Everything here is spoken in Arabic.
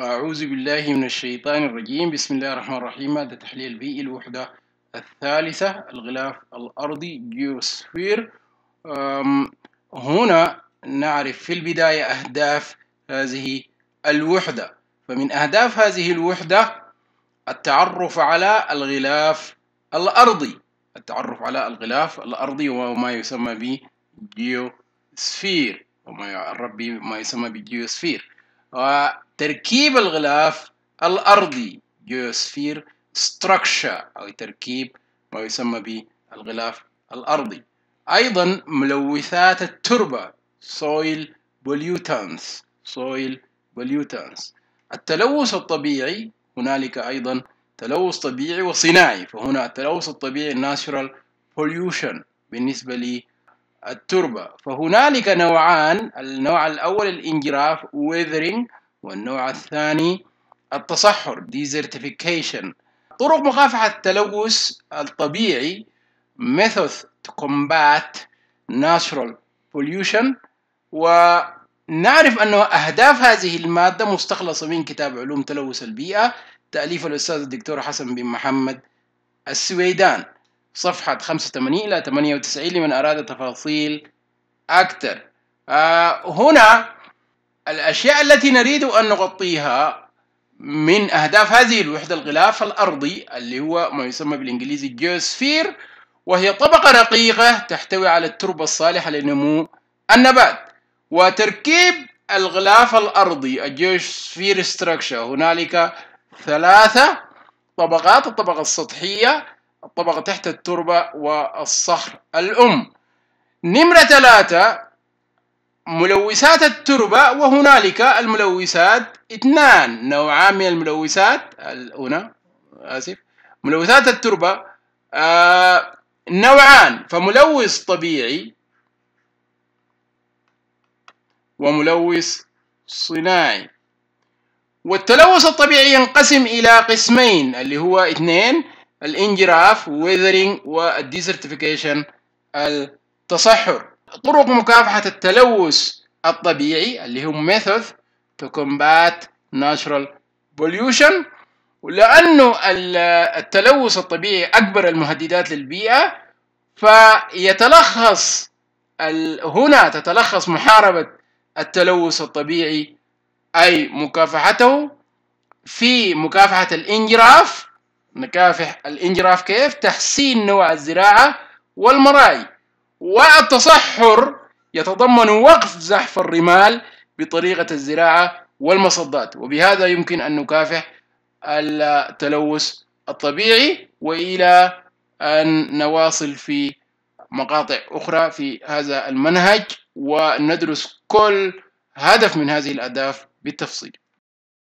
أعوذ بالله من الشيطان الرجيم بسم الله الرحمن الرحيم هذا تحليل بيئي الوحدة الثالثة الغلاف الأرضي جيوسفير هنا نعرف في البداية أهداف هذه الوحدة فمن أهداف هذه الوحدة التعرف على الغلاف الأرضي التعرف على الغلاف الأرضي وما يسمى ب جيوسفير وما يعرف بما يسمى بالجيوسفير آه، تركيب الغلاف الأرضي geosphere structure أو تركيب ما يسمى بالغلاف الأرضي أيضا ملوثات التربة soil pollutants soil pollutants التلوث الطبيعي هنالك أيضا تلوث طبيعي وصناعي فهنا التلوث الطبيعي natural pollution بالنسبة للتربة فهنالك نوعان النوع الأول الانجراف weathering والنوع الثاني التصحر desertification طرق مكافحة التلوث الطبيعي methods to combat natural pollution ونعرف أن أهداف هذه المادة مستخلصة من كتاب علوم تلوث البيئة تأليف الأستاذ الدكتور حسن بن محمد السويدان صفحة 85 إلى 98 لمن أراد تفاصيل أكثر آه هنا الأشياء التي نريد أن نغطيها من أهداف هذه الوحدة الغلاف الأرضي اللي هو ما يسمى بالإنجليزي الجيوسفير وهي طبقة رقيقة تحتوي على التربة الصالحة لنمو النبات وتركيب الغلاف الأرضي الجيوسفير ستراكشر هنالك ثلاثة طبقات الطبقة السطحية الطبقة تحت التربة والصخر الأم نمرة ثلاثة ملوثات التربة وهنالك الملوثات اثنان نوعان من الملوثات هنا آسف ملوثات التربة آه نوعان فملوث طبيعي وملوث صناعي والتلوث الطبيعي ينقسم إلى قسمين اللي هو اثنين الانجراف ويذرينج والديزرتيفيكيشن التصحر طرق مكافحة التلوث الطبيعي اللي هو ميثود to combat natural pollution ولأنه التلوث الطبيعي أكبر المهددات للبيئة فيتلخص هنا تتلخص محاربة التلوث الطبيعي أي مكافحته في مكافحة الانجراف نكافح الانجراف كيف تحسين نوع الزراعة والمراعي والتصحر يتضمن وقف زحف الرمال بطريقة الزراعة والمصدات وبهذا يمكن أن نكافح التلوث الطبيعي وإلى أن نواصل في مقاطع أخرى في هذا المنهج وندرس كل هدف من هذه الأهداف بالتفصيل